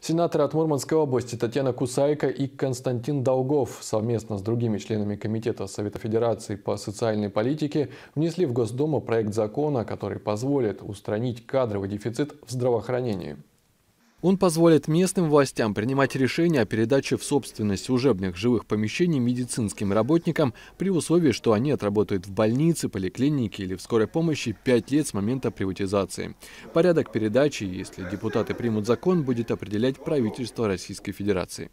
Сенаторы от Мурманской области Татьяна Кусайка и Константин Долгов совместно с другими членами Комитета Совета Федерации по социальной политике внесли в Госдуму проект закона, который позволит устранить кадровый дефицит в здравоохранении. Он позволит местным властям принимать решения о передаче в собственность служебных жилых помещений медицинским работникам при условии, что они отработают в больнице, поликлинике или в скорой помощи пять лет с момента приватизации. Порядок передачи, если депутаты примут закон, будет определять правительство Российской Федерации.